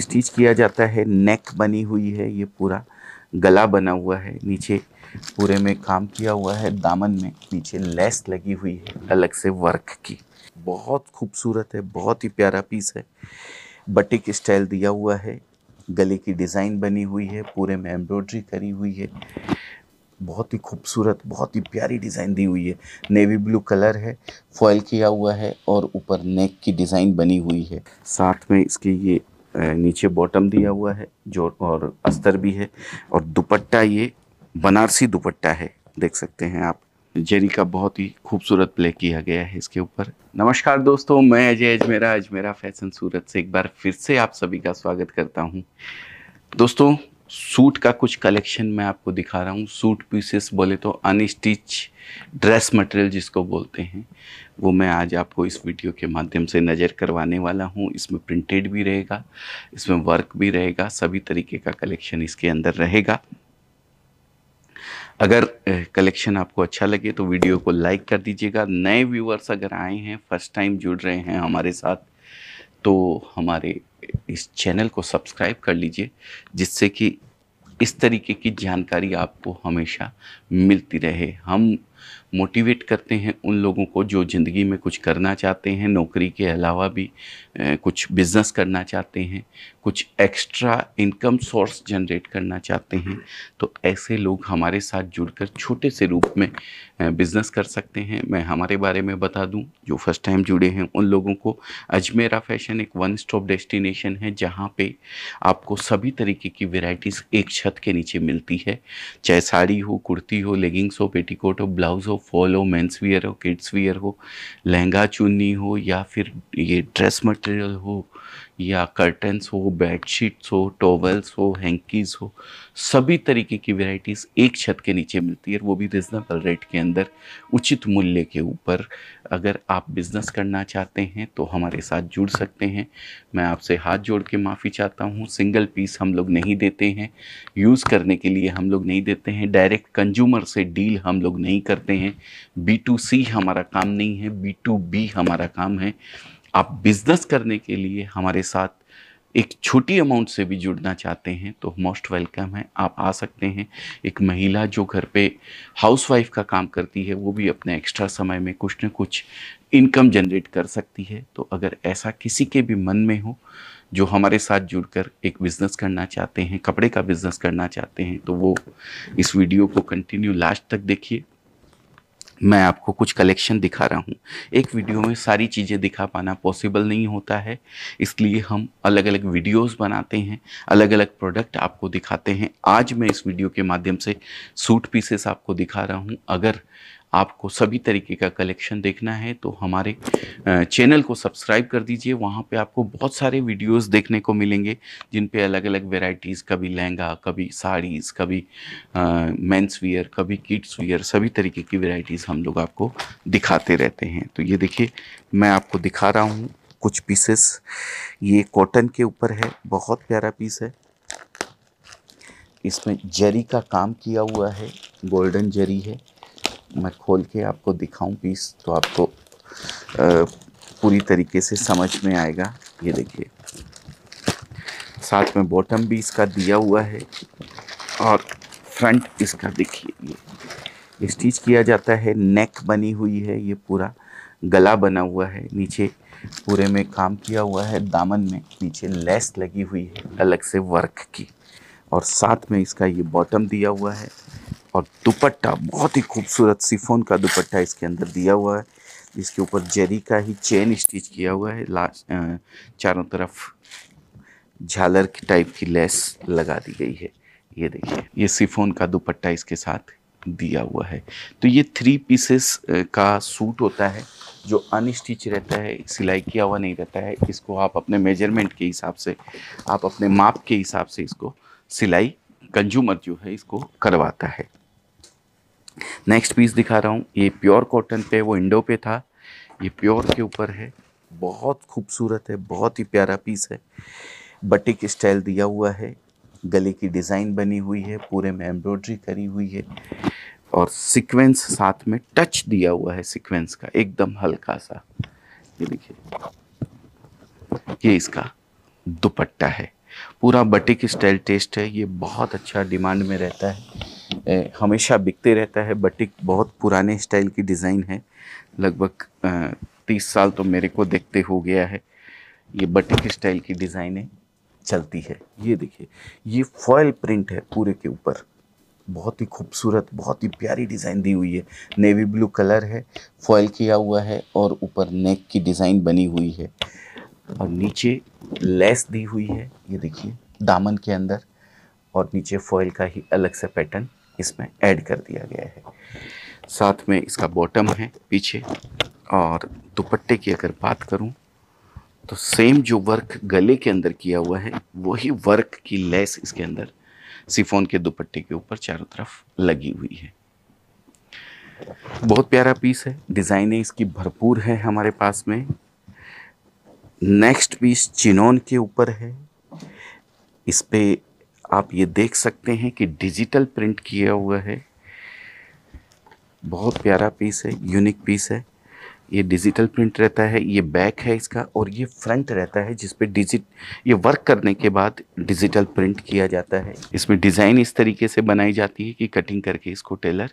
stitch किया जाता है नेक बनी हुई है ये पूरा गला बना हुआ है नीचे पूरे में काम किया हुआ है दामन में नीचे लेस लगी हुई है अलग से वर्क की बहुत खूबसूरत है बहुत ही प्यारा पीस है बटिक स्टाइल दिया हुआ है गले की डिज़ाइन बनी हुई है पूरे में एम्ब्रॉयड्री करी हुई है बहुत ही खूबसूरत बहुत ही प्यारी डिज़ाइन दी हुई है नेवी ब्लू कलर है फॉयल किया हुआ है और ऊपर नेक की डिज़ाइन बनी हुई है साथ में इसके ये नीचे बॉटम दिया हुआ है जो और अस्तर भी है और दुपट्टा ये बनारसी दुपट्टा है देख सकते हैं आप जेरी का बहुत ही खूबसूरत प्ले किया गया है इसके ऊपर नमस्कार दोस्तों मैं अजय अजमेरा अजमेरा फैशन सूरत से एक बार फिर से आप सभी का स्वागत करता हूँ दोस्तों सूट का कुछ कलेक्शन मैं आपको दिखा रहा हूँ सूट पीसेस बोले तो अनस्टिच ड्रेस मटेरियल जिसको बोलते हैं वो मैं आज आपको इस वीडियो के माध्यम से नज़र करवाने वाला हूँ इसमें प्रिंटेड भी रहेगा इसमें वर्क भी रहेगा सभी तरीके का कलेक्शन इसके अंदर रहेगा अगर कलेक्शन आपको अच्छा लगे तो वीडियो को लाइक कर दीजिएगा नए व्यूवर्स अगर आए हैं फर्स्ट टाइम जुड़ रहे हैं हमारे साथ तो हमारे इस चैनल को सब्सक्राइब कर लीजिए जिससे कि इस तरीके की जानकारी आपको हमेशा मिलती रहे हम मोटिवेट करते हैं उन लोगों को जो ज़िंदगी में कुछ करना चाहते हैं नौकरी के अलावा भी कुछ बिज़नेस करना चाहते हैं कुछ एक्स्ट्रा इनकम सोर्स जनरेट करना चाहते हैं तो ऐसे लोग हमारे साथ जुड़कर छोटे से रूप में बिज़नेस कर सकते हैं मैं हमारे बारे में बता दूं जो फर्स्ट टाइम जुड़े हैं उन लोगों को अजमेरा फैशन एक वन स्टॉप डेस्टिनेशन है जहाँ पे आपको सभी तरीके की वेराइटीज़ एक छत के नीचे मिलती है चाहे साड़ी हो कुर्ती हो लेगिंग्स हो पेटीकोट हो ब्लाउज ब्लाउज़ हो फॉल हो मेंस वियर हो किड्स वियर हो लहंगा चुन्नी हो या फिर ये ड्रेस मटेरियल हो या कर्टन्स हो बेडशीट्स हो टॉवल्स हो हैंकीज़ हो सभी तरीके की वेराइटीज़ एक छत के नीचे मिलती है वो भी रिजनेबल रेट के अंदर उचित मूल्य के ऊपर अगर आप बिज़नेस करना चाहते हैं तो हमारे साथ जुड़ सकते हैं मैं आपसे हाथ जोड़ के माफ़ी चाहता हूँ सिंगल पीस हम लोग नहीं देते हैं यूज़ करने के लिए हम लोग नहीं देते हैं डायरेक्ट कंज्यूमर से डील हम लोग नहीं करते हैं बी टू सी हमारा काम नहीं है बी टू बी हमारा काम है आप बिज़नेस करने के लिए हमारे साथ एक छोटी अमाउंट से भी जुड़ना चाहते हैं तो मोस्ट वेलकम है आप आ सकते हैं एक महिला जो घर पे हाउसवाइफ का काम करती है वो भी अपने एक्स्ट्रा समय में कुछ न कुछ इनकम जनरेट कर सकती है तो अगर ऐसा किसी के भी मन में हो जो हमारे साथ जुड़कर एक बिज़नेस करना चाहते हैं कपड़े का बिज़नेस करना चाहते हैं तो वो इस वीडियो को कंटिन्यू लास्ट तक देखिए मैं आपको कुछ कलेक्शन दिखा रहा हूँ एक वीडियो में सारी चीज़ें दिखा पाना पॉसिबल नहीं होता है इसलिए हम अलग अलग वीडियोस बनाते हैं अलग अलग प्रोडक्ट आपको दिखाते हैं आज मैं इस वीडियो के माध्यम से सूट पीसेस आपको दिखा रहा हूँ अगर आपको सभी तरीके का कलेक्शन देखना है तो हमारे चैनल को सब्सक्राइब कर दीजिए वहाँ पे आपको बहुत सारे वीडियोस देखने को मिलेंगे जिन पे अलग अलग वेराइटीज़ कभी लहंगा कभी साड़ीज़ कभी मेंस वियर कभी किड्स वियर सभी तरीके की वेराइटीज़ हम लोग आपको दिखाते रहते हैं तो ये देखिए मैं आपको दिखा रहा हूँ कुछ पीसेस ये कॉटन के ऊपर है बहुत प्यारा पीस है इसमें जरी का काम किया हुआ है गोल्डन जरी है मैं खोल के आपको दिखाऊं पीस तो आपको आ, पूरी तरीके से समझ में आएगा ये देखिए साथ में बॉटम भी इसका दिया हुआ है और फ्रंट इसका देखिए ये स्टिच किया जाता है नेक बनी हुई है ये पूरा गला बना हुआ है नीचे पूरे में काम किया हुआ है दामन में नीचे लेस लगी हुई है अलग से वर्क की और साथ में इसका ये बॉटम दिया हुआ है और दुपट्टा बहुत ही खूबसूरत सिफोन का दुपट्टा इसके अंदर दिया हुआ है इसके ऊपर जेरी का ही चेन स्टिच किया हुआ है ला चारों तरफ झालर की टाइप की लेस लगा दी गई है ये देखिए ये सिफोन का दुपट्टा इसके साथ दिया हुआ है तो ये थ्री पीसेस का सूट होता है जो अनस्टिच रहता है सिलाई किया हुआ नहीं रहता है इसको आप अपने मेजरमेंट के हिसाब से आप अपने माप के हिसाब से इसको सिलाई कंज्यूमर जो है इसको करवाता है नेक्स्ट पीस दिखा रहा हूँ ये प्योर कॉटन पे वो इंडो पे था ये प्योर के ऊपर है बहुत खूबसूरत है बहुत ही प्यारा पीस है बटिक स्टाइल दिया हुआ है गले की डिज़ाइन बनी हुई है पूरे में एम्ब्रॉयड्री करी हुई है और सीक्वेंस साथ में टच दिया हुआ है सीक्वेंस का एकदम हल्का सा ये देखिए ये इसका दुपट्टा है पूरा बटिक स्टाइल टेस्ट है ये बहुत अच्छा डिमांड में रहता है हमेशा बिकते रहता है बटिक बहुत पुराने स्टाइल की डिज़ाइन है लगभग तीस साल तो मेरे को देखते हो गया है ये बटिक स्टाइल की डिज़ाइनें चलती है ये देखिए ये फॉयल प्रिंट है पूरे के ऊपर बहुत ही खूबसूरत बहुत ही प्यारी डिज़ाइन दी हुई है नेवी ब्लू कलर है फॉयल किया हुआ है और ऊपर नेक की डिज़ाइन बनी हुई है और नीचे लेस दी हुई है ये देखिए दामन के अंदर और नीचे फॉयल का ही अलग से पैटर्न इसमें ऐड कर दिया गया है साथ में इसका बॉटम है पीछे और दुपट्टे की अगर बात करूं तो सेम जो वर्क गले के अंदर किया हुआ है वही वर्क की लेस इसके अंदर सिफोन के दुपट्टे के ऊपर चारों तरफ लगी हुई है बहुत प्यारा पीस है डिज़ाइने इसकी भरपूर है हमारे पास में नेक्स्ट पीस चिनोन के ऊपर है इस पर आप ये देख सकते हैं कि डिजिटल प्रिंट किया हुआ है बहुत प्यारा पीस है यूनिक पीस है ये डिजिटल प्रिंट रहता है ये बैक है इसका और ये फ्रंट रहता है जिस डिजिट ये वर्क करने के बाद डिजिटल प्रिंट किया जाता है इसमें डिज़ाइन इस तरीके से बनाई जाती है कि कटिंग करके इसको टेलर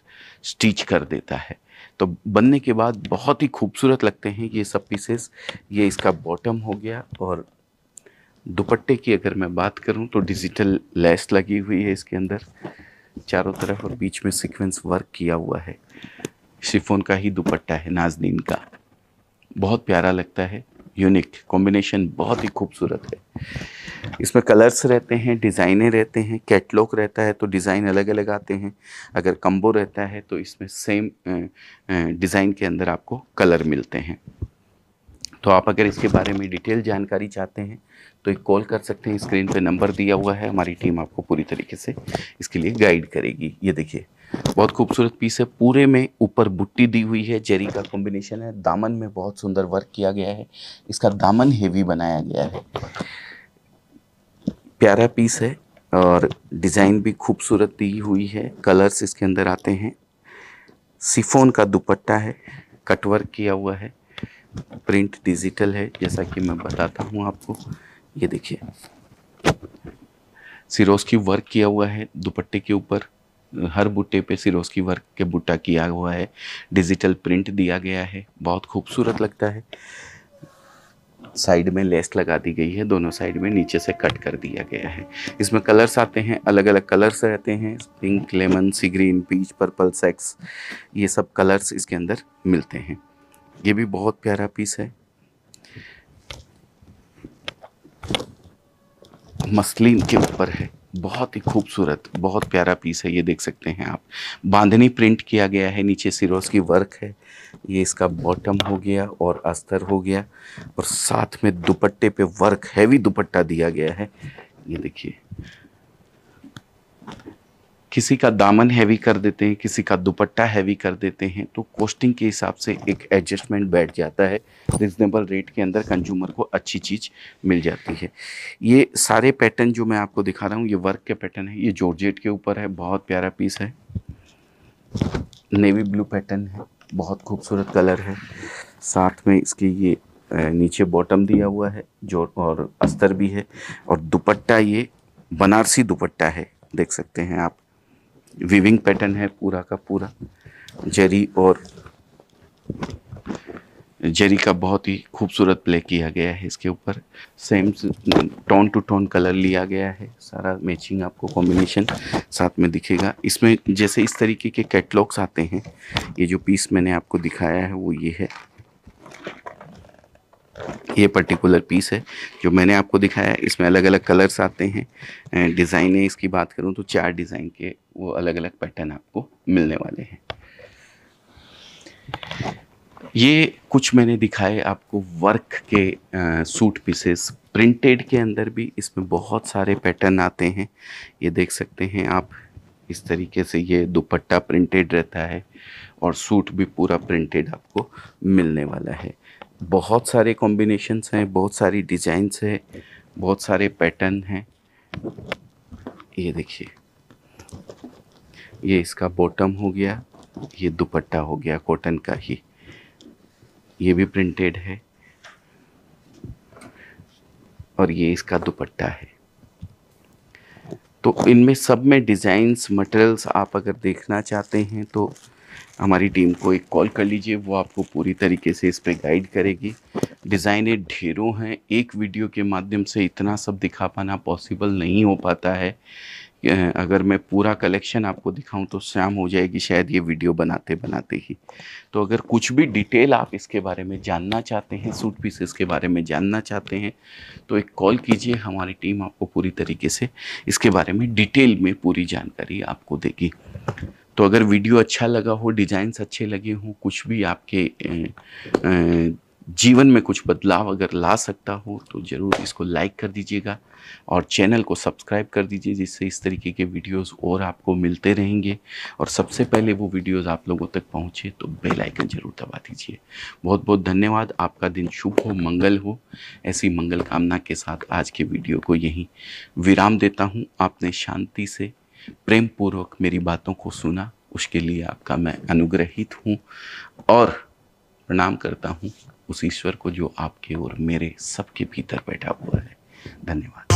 स्टिच कर देता है तो बनने के बाद बहुत ही खूबसूरत लगते हैं ये सब पीसेस ये इसका बॉटम हो गया और दुपट्टे की अगर मैं बात करूं तो डिजिटल लैस लगी हुई है इसके अंदर चारों तरफ और बीच में सीक्वेंस वर्क किया हुआ है शिफोन का ही दुपट्टा है नाजनीन का बहुत प्यारा लगता है यूनिक कॉम्बिनेशन बहुत ही खूबसूरत है इसमें कलर्स रहते हैं डिज़ाइने रहते हैं कैटलॉग रहता है तो डिज़ाइन अलग अलग आते हैं अगर कम्बो रहता है तो इसमें सेम डिज़ाइन के अंदर आपको कलर मिलते हैं तो आप अगर इसके बारे में डिटेल जानकारी चाहते हैं तो एक कॉल कर सकते हैं स्क्रीन पे नंबर दिया हुआ है हमारी टीम आपको पूरी तरीके से इसके लिए गाइड करेगी ये देखिए बहुत खूबसूरत पीस है पूरे में ऊपर बुट्टी दी हुई है जेरी का कॉम्बिनेशन है दामन में बहुत सुंदर वर्क किया गया है इसका दामन हेवी बनाया गया है प्यारा पीस है और डिज़ाइन भी खूबसूरत दी हुई है कलर्स इसके अंदर आते हैं सिफोन का दुपट्टा है कटवर्क किया हुआ है प्रिंट डिजिटल है जैसा कि मैं बताता हूँ आपको ये देखिए सिरोस की वर्क किया हुआ है दुपट्टे के ऊपर हर बूटे पे सिरोस की वर्क के बूटा किया हुआ है डिजिटल प्रिंट दिया गया है बहुत खूबसूरत लगता है साइड में लेस लगा दी गई है दोनों साइड में नीचे से कट कर दिया गया है इसमें कलर्स आते हैं अलग अलग कलर्स रहते हैं pink lemon sea green peach purple सेक्स ये सब कलर्स इसके अंदर मिलते हैं ये भी बहुत प्यारा पीस है मसलिन के ऊपर है बहुत ही खूबसूरत बहुत प्यारा पीस है ये देख सकते हैं आप बांधनी प्रिंट किया गया है नीचे सिरोज की वर्क है ये इसका बॉटम हो गया और अस्तर हो गया और साथ में दुपट्टे पे वर्क हैवी दुपट्टा दिया गया है ये देखिए किसी का दामन हैवी कर देते हैं किसी का दुपट्टा हैवी कर देते हैं तो कॉस्टिंग के हिसाब से एक एडजस्टमेंट बैठ जाता है रिजनेबल रेट के अंदर कंज्यूमर को अच्छी चीज़ मिल जाती है ये सारे पैटर्न जो मैं आपको दिखा रहा हूँ ये वर्क के पैटर्न है ये जॉर्जेट के ऊपर है बहुत प्यारा पीस है नेवी ब्लू पैटर्न है बहुत खूबसूरत कलर है साथ में इसके ये नीचे बॉटम दिया हुआ है जो और अस्तर भी है और दुपट्टा ये बनारसी दुपट्टा है देख सकते हैं आप वीविंग पैटर्न है पूरा का पूरा जरी और जरी का बहुत ही खूबसूरत प्ले किया गया है इसके ऊपर same tone two tone colour लिया गया है सारा मैचिंग आपको कॉम्बिनेशन साथ में दिखेगा इसमें जैसे इस तरीके के कैटलॉग्स आते हैं ये जो पीस मैंने आपको दिखाया है वो ये है ये पर्टिकुलर पीस है जो मैंने आपको दिखाया है इसमें अलग अलग कलर्स आते हैं है इसकी बात करूँ तो चार डिज़ाइन के वो अलग अलग पैटर्न आपको मिलने वाले हैं ये कुछ मैंने दिखाए आपको वर्क के आ, सूट पीसेस प्रिंटेड के अंदर भी इसमें बहुत सारे पैटर्न आते हैं ये देख सकते हैं आप इस तरीके से ये दुपट्टा प्रिंटेड रहता है और सूट भी पूरा प्रिंटेड आपको मिलने वाला है बहुत सारे कॉम्बिनेशन हैं बहुत सारी डिजाइन हैं बहुत सारे पैटर्न हैं ये देखिए ये इसका बॉटम हो गया ये दुपट्टा हो गया कॉटन का ही ये भी प्रिंटेड है और ये इसका दुपट्टा है तो इनमें सब में डिजाइन मटेरियल्स आप अगर देखना चाहते हैं तो हमारी टीम को एक कॉल कर लीजिए वो आपको पूरी तरीके से इस पर गाइड करेगी डिज़ाइने ढेरों हैं एक वीडियो के माध्यम से इतना सब दिखा पाना पॉसिबल नहीं हो पाता है अगर मैं पूरा कलेक्शन आपको दिखाऊं तो शाम हो जाएगी शायद ये वीडियो बनाते बनाते ही तो अगर कुछ भी डिटेल आप इसके बारे में जानना चाहते हैं सूट पीसेस के बारे में जानना चाहते हैं तो एक कॉल कीजिए हमारी टीम आपको पूरी तरीके से इसके बारे में डिटेल में पूरी जानकारी आपको देगी तो अगर वीडियो अच्छा लगा हो डिज़ाइंस अच्छे लगे हों कुछ भी आपके जीवन में कुछ बदलाव अगर ला सकता हो तो ज़रूर इसको लाइक कर दीजिएगा और चैनल को सब्सक्राइब कर दीजिए जिससे इस तरीके के वीडियोस और आपको मिलते रहेंगे और सबसे पहले वो वीडियोस आप लोगों तक पहुंचे तो बेल आइकन ज़रूर दबा दीजिए बहुत बहुत धन्यवाद आपका दिन शुभ हो मंगल हो ऐसी मंगल कामना के साथ आज के वीडियो को यहीं विराम देता हूँ आपने शांति से प्रेम पूर्वक मेरी बातों को सुना उसके लिए आपका मैं अनुग्रहित हूँ और प्रणाम करता हूँ उस ईश्वर को जो आपके और मेरे सबके भीतर बैठा हुआ है धन्यवाद